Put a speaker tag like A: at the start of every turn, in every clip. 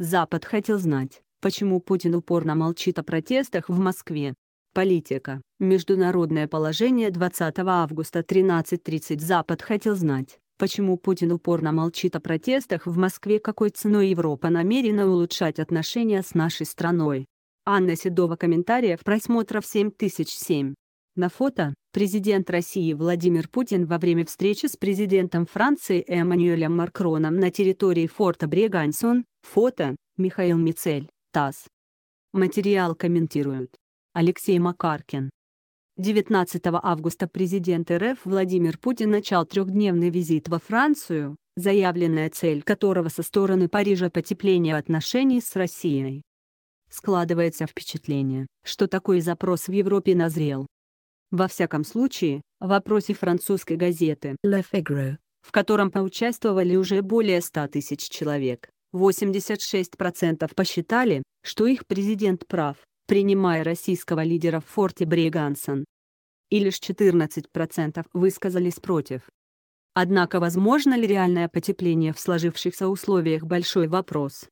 A: Запад хотел знать, почему Путин упорно молчит о протестах в Москве. Политика. Международное положение 20 августа 13.30 Запад хотел знать, почему Путин упорно молчит о протестах в Москве, какой ценой Европа намерена улучшать отношения с нашей страной. Анна Седова комментариев просмотров 7007. На фото Президент России Владимир Путин во время встречи с президентом Франции Эммануэлем Макроном на территории форта Брегансон, фото, Михаил Мицель, ТАСС. Материал комментируют. Алексей Макаркин. 19 августа президент РФ Владимир Путин начал трехдневный визит во Францию, заявленная цель которого со стороны Парижа потепление отношений с Россией. Складывается впечатление, что такой запрос в Европе назрел, во всяком случае, в опросе французской газеты «Le Figaro», в котором поучаствовали уже более 100 тысяч человек, 86% посчитали, что их президент прав, принимая российского лидера в форте Бригансон. И лишь 14% высказались против. Однако возможно ли реальное потепление в сложившихся условиях – большой вопрос.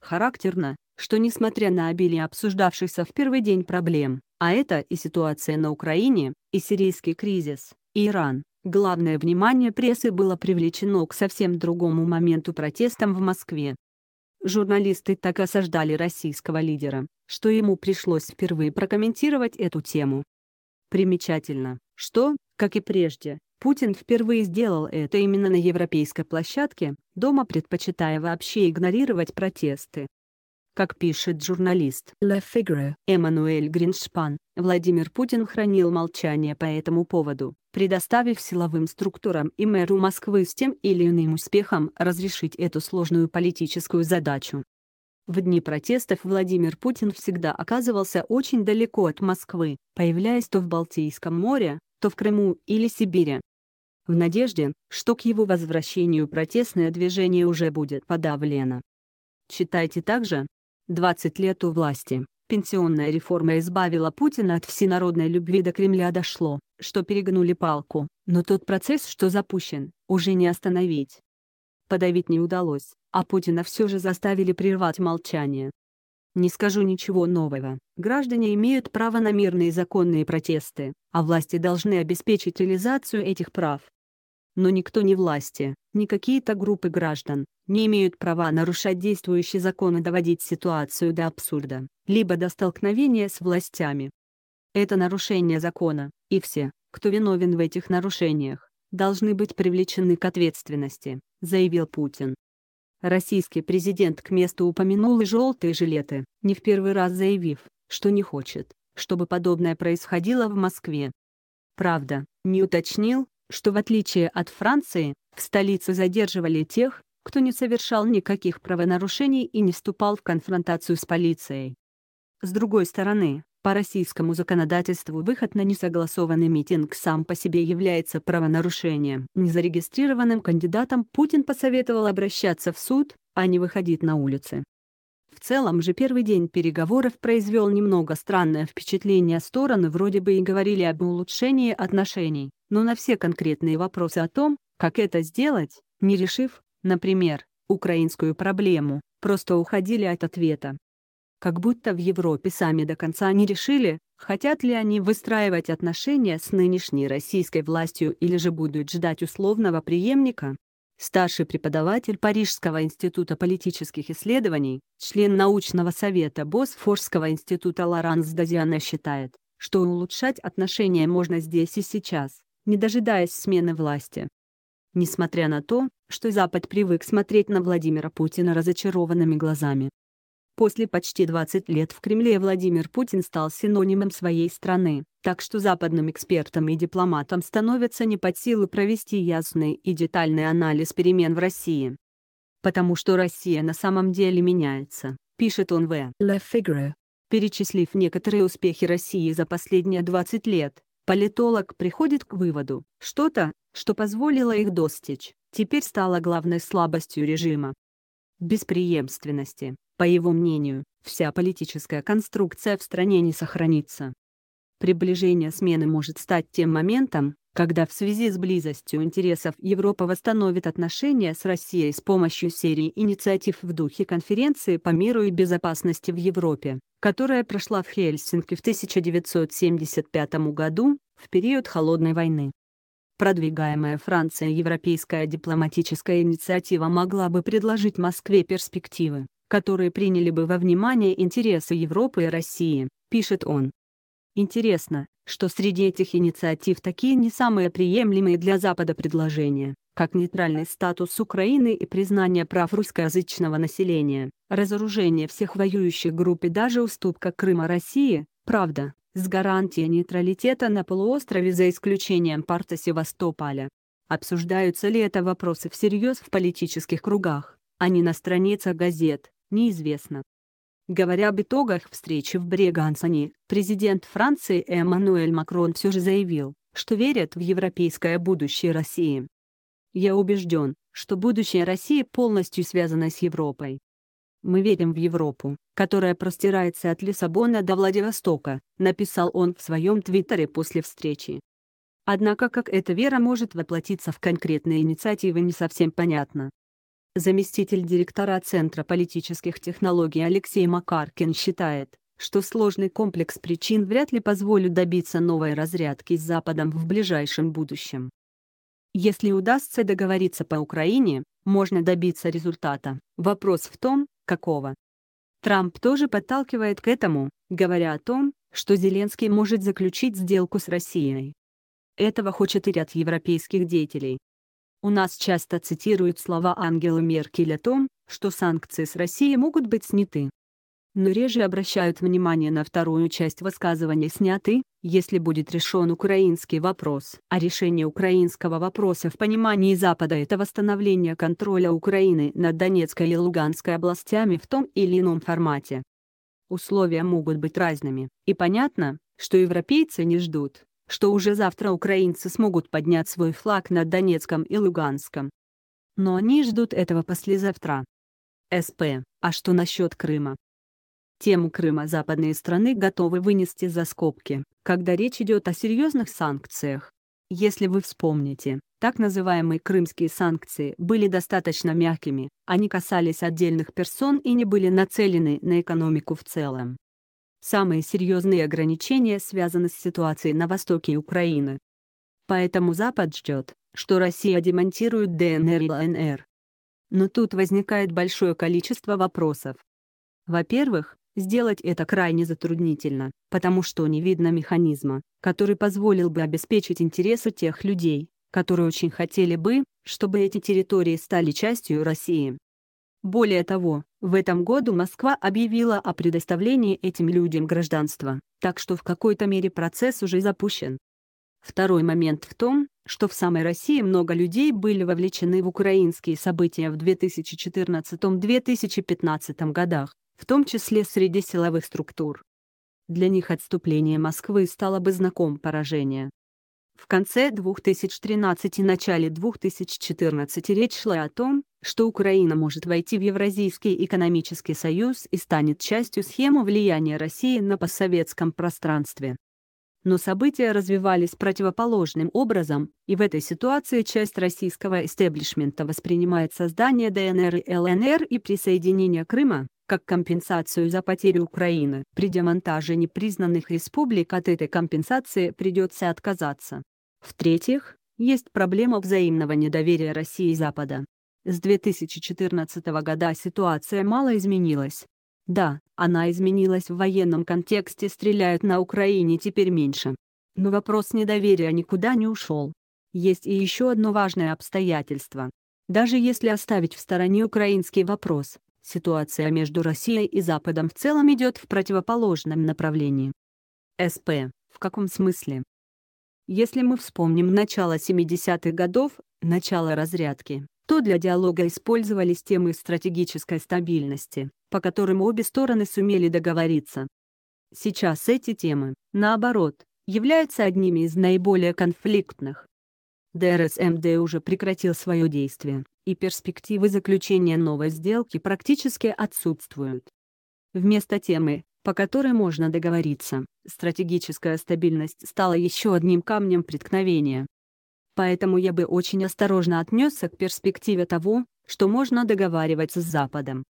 A: Характерно, что несмотря на обилие обсуждавшихся в первый день проблем, а это и ситуация на Украине, и сирийский кризис, и Иран. Главное внимание прессы было привлечено к совсем другому моменту протестам в Москве. Журналисты так осаждали российского лидера, что ему пришлось впервые прокомментировать эту тему. Примечательно, что, как и прежде, Путин впервые сделал это именно на европейской площадке, дома предпочитая вообще игнорировать протесты. Как пишет журналист Le Figaro Эммануэль Гриншпан, Владимир Путин хранил молчание по этому поводу, предоставив силовым структурам и мэру Москвы с тем или иным успехом разрешить эту сложную политическую задачу. В дни протестов Владимир Путин всегда оказывался очень далеко от Москвы, появляясь то в Балтийском море, то в Крыму или Сибири. В надежде, что к его возвращению протестное движение уже будет подавлено. Читайте также 20 лет у власти. Пенсионная реформа избавила Путина от всенародной любви до Кремля дошло, что перегнули палку, но тот процесс, что запущен, уже не остановить. Подавить не удалось, а Путина все же заставили прервать молчание. Не скажу ничего нового, граждане имеют право на мирные законные протесты, а власти должны обеспечить реализацию этих прав но никто не власти, ни какие-то группы граждан, не имеют права нарушать действующие законы и доводить ситуацию до абсурда, либо до столкновения с властями. Это нарушение закона, и все, кто виновен в этих нарушениях, должны быть привлечены к ответственности, заявил Путин. Российский президент к месту упомянул и желтые жилеты, не в первый раз заявив, что не хочет, чтобы подобное происходило в Москве. Правда, не уточнил, что в отличие от Франции, в столице задерживали тех, кто не совершал никаких правонарушений и не вступал в конфронтацию с полицией. С другой стороны, по российскому законодательству выход на несогласованный митинг сам по себе является правонарушением. Незарегистрированным кандидатам Путин посоветовал обращаться в суд, а не выходить на улицы. В целом же первый день переговоров произвел немного странное впечатление стороны вроде бы и говорили об улучшении отношений, но на все конкретные вопросы о том, как это сделать, не решив, например, украинскую проблему, просто уходили от ответа. Как будто в Европе сами до конца не решили, хотят ли они выстраивать отношения с нынешней российской властью или же будут ждать условного преемника. Старший преподаватель Парижского института политических исследований, член научного совета Босфорского института Лоранс Дазиана считает, что улучшать отношения можно здесь и сейчас не дожидаясь смены власти. Несмотря на то, что Запад привык смотреть на Владимира Путина разочарованными глазами. После почти 20 лет в Кремле Владимир Путин стал синонимом своей страны, так что западным экспертам и дипломатам становится не под силу провести ясный и детальный анализ перемен в России. Потому что Россия на самом деле меняется, пишет он в Le Figaro. Перечислив некоторые успехи России за последние 20 лет, Политолог приходит к выводу, что-то, что позволило их достичь, теперь стало главной слабостью режима. Беспреемственности, по его мнению, вся политическая конструкция в стране не сохранится. Приближение смены может стать тем моментом, когда в связи с близостью интересов Европа восстановит отношения с Россией с помощью серии инициатив в духе конференции по миру и безопасности в Европе, которая прошла в Хельсинки в 1975 году, в период Холодной войны. Продвигаемая Франция европейская дипломатическая инициатива могла бы предложить Москве перспективы, которые приняли бы во внимание интересы Европы и России, пишет он. Интересно, что среди этих инициатив такие не самые приемлемые для Запада предложения, как нейтральный статус Украины и признание прав русскоязычного населения, разоружение всех воюющих групп и даже уступка Крыма России, правда, с гарантией нейтралитета на полуострове за исключением парта Севастополя. Обсуждаются ли это вопросы всерьез в политических кругах, а не на страницах газет, неизвестно. Говоря об итогах встречи в Брегансоне, президент Франции Эммануэль Макрон все же заявил, что верит в европейское будущее России. «Я убежден, что будущее России полностью связано с Европой. Мы верим в Европу, которая простирается от Лиссабона до Владивостока», написал он в своем твиттере после встречи. Однако как эта вера может воплотиться в конкретные инициативы не совсем понятно заместитель директора Центра политических технологий Алексей Макаркин считает, что сложный комплекс причин вряд ли позволит добиться новой разрядки с Западом в ближайшем будущем. Если удастся договориться по Украине, можно добиться результата. Вопрос в том, какого. Трамп тоже подталкивает к этому, говоря о том, что Зеленский может заключить сделку с Россией. Этого хочет и ряд европейских деятелей, у нас часто цитируют слова Ангела Меркель о том, что санкции с Россией могут быть сняты. Но реже обращают внимание на вторую часть высказывания «сняты», если будет решен украинский вопрос. А решение украинского вопроса в понимании Запада – это восстановление контроля Украины над Донецкой и Луганской областями в том или ином формате. Условия могут быть разными, и понятно, что европейцы не ждут, что уже завтра украинцы смогут поднять свой флаг над Донецком и Луганском. Но они ждут этого послезавтра. СП, а что насчет Крыма? Тему Крыма западные страны готовы вынести за скобки, когда речь идет о серьезных санкциях. Если вы вспомните, так называемые крымские санкции были достаточно мягкими, они касались отдельных персон и не были нацелены на экономику в целом. Самые серьезные ограничения связаны с ситуацией на востоке Украины. Поэтому Запад ждет, что Россия демонтирует ДНР и ЛНР. Но тут возникает большое количество вопросов. Во-первых, сделать это крайне затруднительно, потому что не видно механизма, который позволил бы обеспечить интересы тех людей, которые очень хотели бы, чтобы эти территории стали частью России. Более того, в этом году Москва объявила о предоставлении этим людям гражданства, так что в какой-то мере процесс уже запущен. Второй момент в том, что в самой России много людей были вовлечены в украинские события в 2014-2015 годах, в том числе среди силовых структур. Для них отступление Москвы стало бы знаком поражения. В конце 2013 и начале 2014 речь шла о том, что Украина может войти в Евразийский экономический союз и станет частью схемы влияния России на постсоветском пространстве. Но события развивались противоположным образом, и в этой ситуации часть российского истеблишмента воспринимает создание ДНР и ЛНР и присоединение Крыма как компенсацию за потерю Украины. При демонтаже непризнанных республик от этой компенсации придется отказаться. В-третьих, есть проблема взаимного недоверия России и Запада. С 2014 года ситуация мало изменилась. Да, она изменилась в военном контексте, стреляют на Украине теперь меньше. Но вопрос недоверия никуда не ушел. Есть и еще одно важное обстоятельство. Даже если оставить в стороне украинский вопрос, ситуация между Россией и Западом в целом идет в противоположном направлении. СП. В каком смысле? Если мы вспомним начало 70-х годов, начало разрядки, то для диалога использовались темы стратегической стабильности, по которым обе стороны сумели договориться. Сейчас эти темы, наоборот, являются одними из наиболее конфликтных. ДРСМД уже прекратил свое действие, и перспективы заключения новой сделки практически отсутствуют. Вместо темы, по которой можно договориться, стратегическая стабильность стала еще одним камнем преткновения. Поэтому я бы очень осторожно отнесся к перспективе того, что можно договариваться с Западом.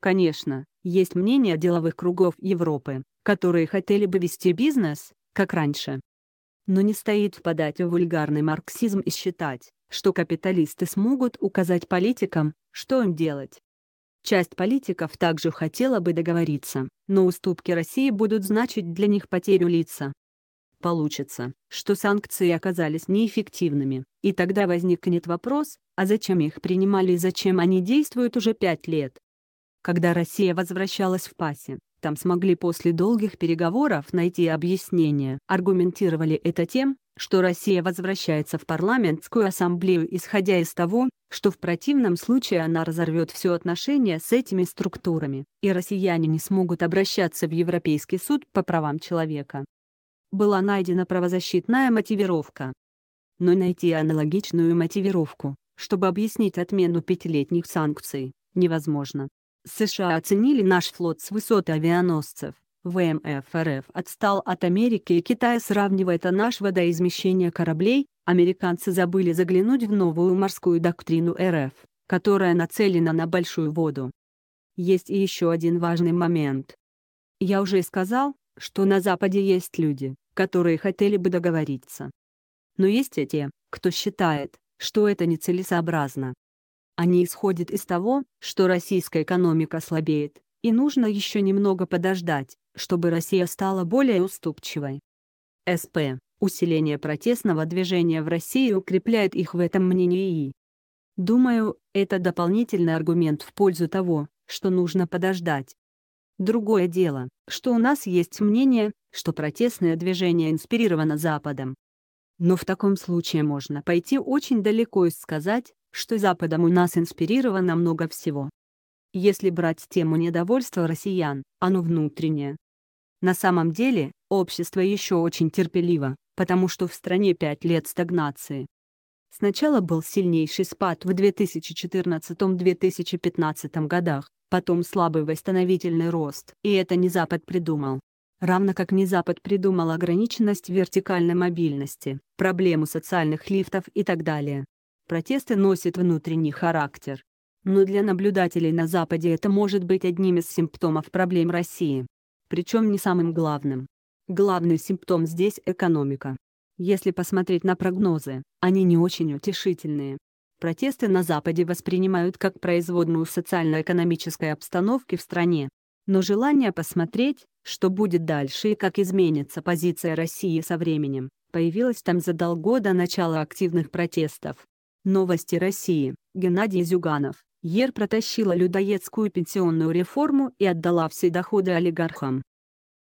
A: Конечно, есть мнения деловых кругов Европы, которые хотели бы вести бизнес, как раньше. Но не стоит впадать в вульгарный марксизм и считать, что капиталисты смогут указать политикам, что им делать. Часть политиков также хотела бы договориться, но уступки России будут значить для них потерю лица получится, что санкции оказались неэффективными, и тогда возникнет вопрос, а зачем их принимали и зачем они действуют уже пять лет. Когда Россия возвращалась в ПАСе, там смогли после долгих переговоров найти объяснение. Аргументировали это тем, что Россия возвращается в парламентскую ассамблею исходя из того, что в противном случае она разорвет все отношения с этими структурами, и россияне не смогут обращаться в Европейский суд по правам человека была найдена правозащитная мотивировка. Но найти аналогичную мотивировку, чтобы объяснить отмену пятилетних санкций, невозможно. США оценили наш флот с высоты авианосцев. ВМФ РФ отстал от Америки и Китая сравнивает а наш водоизмещение кораблей, американцы забыли заглянуть в новую морскую доктрину РФ, которая нацелена на большую воду. Есть и еще один важный момент. Я уже сказал, что на Западе есть люди, которые хотели бы договориться. Но есть и те, кто считает, что это нецелесообразно. Они исходят из того, что российская экономика слабеет, и нужно еще немного подождать, чтобы Россия стала более уступчивой. СП. Усиление протестного движения в России укрепляет их в этом мнении. Думаю, это дополнительный аргумент в пользу того, что нужно подождать. Другое дело, что у нас есть мнение, что протестное движение инспирировано Западом. Но в таком случае можно пойти очень далеко и сказать, что Западом у нас инспирировано много всего. Если брать тему недовольства россиян, оно внутреннее. На самом деле, общество еще очень терпеливо, потому что в стране пять лет стагнации. Сначала был сильнейший спад в 2014-2015 годах, потом слабый восстановительный рост, и это не Запад придумал. Равно как не Запад придумал ограниченность вертикальной мобильности, проблему социальных лифтов и так далее. Протесты носят внутренний характер. Но для наблюдателей на Западе это может быть одним из симптомов проблем России. Причем не самым главным. Главный симптом здесь – экономика. Если посмотреть на прогнозы, они не очень утешительные. Протесты на Западе воспринимают как производную социально-экономической обстановки в стране. Но желание посмотреть, что будет дальше и как изменится позиция России со временем, появилось там за до начала активных протестов. Новости России. Геннадий Зюганов. ЕР протащила людоедскую пенсионную реформу и отдала все доходы олигархам.